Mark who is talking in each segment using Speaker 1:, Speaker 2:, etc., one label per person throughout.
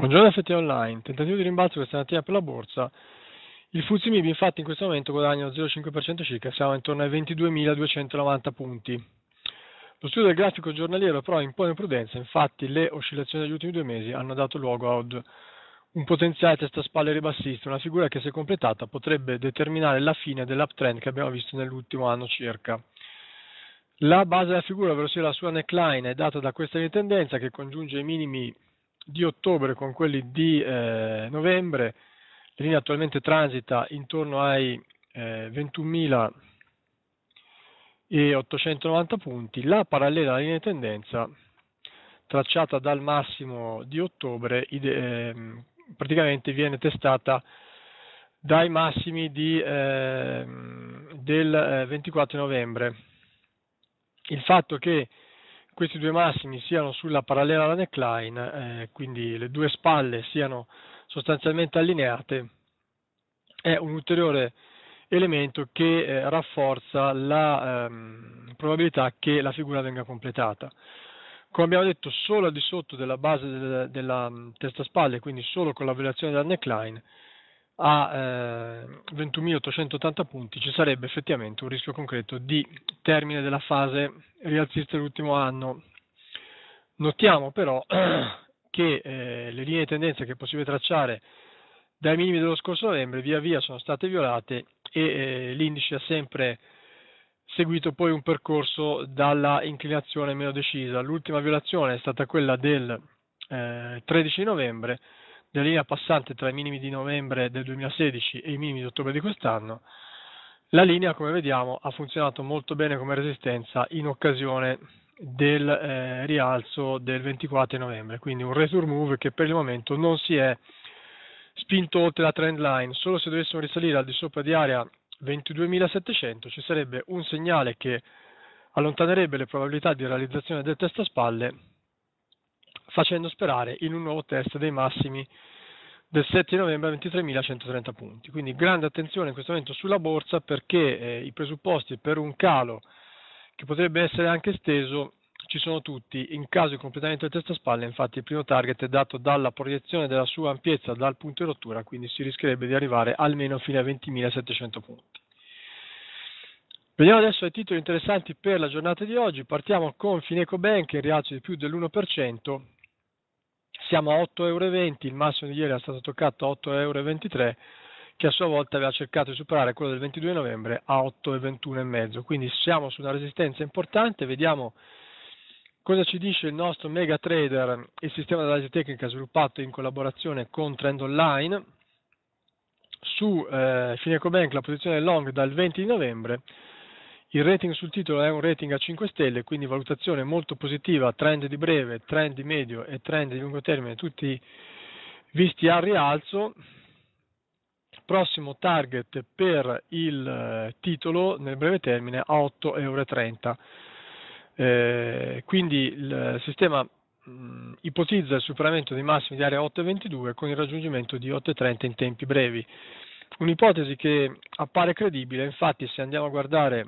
Speaker 1: Buongiorno FT Online, tentativo di rimbalzo questa mattina per la borsa. Il Fuzimib infatti in questo momento guadagna lo 0,5% circa, siamo intorno ai 22.290 punti. Lo studio del grafico giornaliero però impone prudenza, infatti le oscillazioni degli ultimi due mesi hanno dato luogo ad un potenziale testa-spalle ribassista, una figura che se completata potrebbe determinare la fine dell'uptrend che abbiamo visto nell'ultimo anno circa. La base della figura, ovvero la sua neckline, è data da questa di tendenza che congiunge i minimi di ottobre con quelli di eh, novembre. La linea attualmente transita intorno ai eh, 21.890 punti. La parallela alla linea di tendenza tracciata dal massimo di ottobre ide- eh, praticamente viene testata dai massimi di, ehm, del 24 eh, novembre. Il fatto che questi due massimi siano sulla parallela alla neckline, eh, quindi le due spalle siano sostanzialmente allineate, è un ulteriore elemento che eh, rafforza la ehm, probabilità che la figura venga completata. Come abbiamo detto, solo al di sotto della base della, della mm, testa spalle, quindi solo con la violazione della neckline, a eh, 21.880 punti ci sarebbe effettivamente un rischio concreto di termine della fase rialzista dell'ultimo anno. Notiamo però che eh, le linee di tendenza che è possibile tracciare dai minimi dello scorso novembre via via sono state violate e eh, l'indice ha sempre seguito poi un percorso dalla inclinazione meno decisa. L'ultima violazione è stata quella del 13 eh, novembre la linea passante tra i minimi di novembre del 2016 e i minimi di ottobre di quest'anno, la linea, come vediamo, ha funzionato molto bene come resistenza in occasione del eh, rialzo del 24 novembre, quindi un return move che per il momento non si è spinto oltre la trend line, solo se dovessimo risalire al di sopra di area 22.700 ci sarebbe un segnale che allontanerebbe le probabilità di realizzazione del test a spalle facendo sperare in un nuovo test dei massimi del 7 novembre a 23.130 punti. Quindi grande attenzione in questo momento sulla borsa perché eh, i presupposti per un calo che potrebbe essere anche esteso ci sono tutti. In caso di completamento del test a spalle, infatti, il primo target è dato dalla proiezione della sua ampiezza dal punto di rottura, quindi si rischierebbe di arrivare almeno fino a 20.700 punti. Vediamo adesso i titoli interessanti per la giornata di oggi. Partiamo con Fineco Bank in rialzo di più dell'1%, siamo a 8,20 euro, il massimo di ieri era stato toccato a 8,23 euro, che a sua volta aveva cercato di superare quello del 22 novembre a 8,21,5. Quindi siamo su una resistenza importante, vediamo cosa ci dice il nostro mega trader, il sistema di analisi tecnica sviluppato in collaborazione con Trend Online su eh, Fineco Bank la posizione long dal 20 novembre il rating sul titolo è un rating a 5 stelle, quindi valutazione molto positiva, trend di breve, trend di medio e trend di lungo termine, tutti visti al rialzo. Prossimo target per il eh, titolo nel breve termine a 8,30 euro. Eh, quindi il sistema mh, mm, ipotizza il superamento dei massimi di area 8,22 con il raggiungimento di 8,30 in tempi brevi. Un'ipotesi che appare credibile, infatti se andiamo a guardare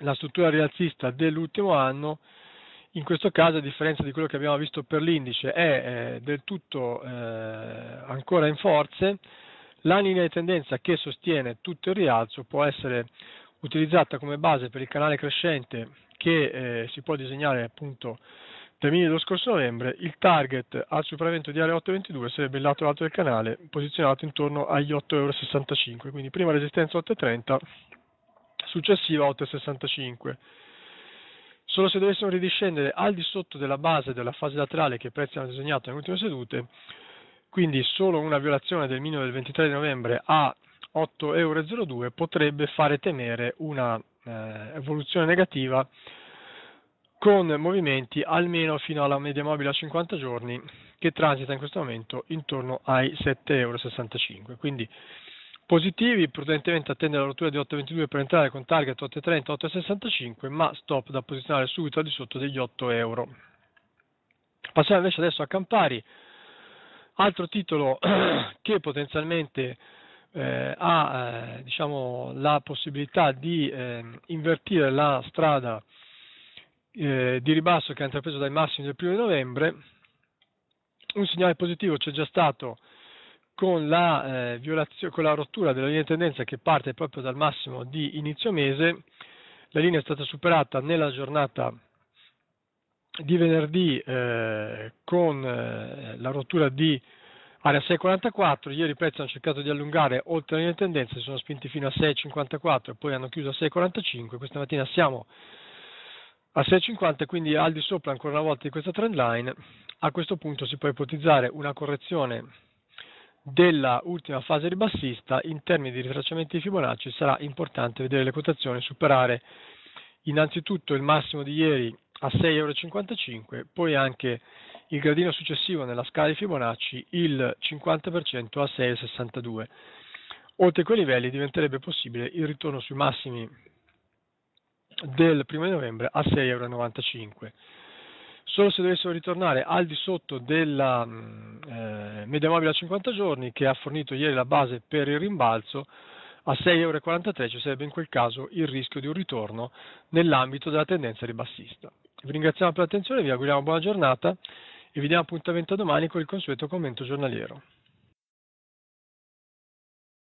Speaker 1: la struttura rialzista dell'ultimo anno in questo caso, a differenza di quello che abbiamo visto per l'indice, è eh, del tutto eh, ancora in forze. La linea di tendenza che sostiene tutto il rialzo può essere utilizzata come base per il canale crescente che eh, si può disegnare appunto per dello scorso novembre. Il target al superamento di area 8,22 sarebbe il lato alto del canale posizionato intorno agli 8,65 euro, quindi prima resistenza 8,30, successiva 8,65. Solo se dovessimo ridiscendere al di sotto della base della fase laterale che i prezzi hanno disegnato nelle ultime sedute, quindi solo una violazione del minimo del 23 di novembre a 8,02 euro potrebbe fare temere una eh, evoluzione negativa con movimenti almeno fino alla media mobile a 50 giorni che transita in questo momento intorno ai 7,65 euro. Quindi Positivi, prudentemente attende la rottura di 8,22 per entrare con target 8,30, 8,65, ma stop da posizionare subito al di sotto degli 8 euro. Passiamo invece adesso a Campari, altro titolo che potenzialmente eh, ha eh, diciamo, la possibilità di eh, invertire la strada eh, di ribasso che ha intrapreso dai massimi del 1 novembre. Un segnale positivo c'è già stato con la, eh, violazio- con la rottura della linea di tendenza che parte proprio dal massimo di inizio mese, la linea è stata superata nella giornata di venerdì eh, con eh, la rottura di area 6,44, ieri i prezzi hanno cercato di allungare oltre la linea di tendenza, si sono spinti fino a 6,54 e poi hanno chiuso a 6,45, questa mattina siamo a 6,50 quindi al di sopra ancora una volta di questa trend line, a questo punto si può ipotizzare una correzione della ultima fase ribassista in termini di ritracciamenti di Fibonacci sarà importante vedere le quotazioni superare innanzitutto il massimo di ieri a 6,55 euro, poi anche il gradino successivo nella scala di Fibonacci il 50% a 6,62. Oltre quei livelli diventerebbe possibile il ritorno sui massimi del 1 novembre a 6,95 euro solo se dovessero ritornare al di sotto della mm, eh, media mobile a 50 giorni che ha fornito ieri la base per il rimbalzo a 6,43 euro ci sarebbe in quel caso il rischio di un ritorno nell'ambito della tendenza ribassista. Vi ringraziamo per l'attenzione, vi auguriamo buona giornata e vi diamo appuntamento domani con il consueto commento giornaliero.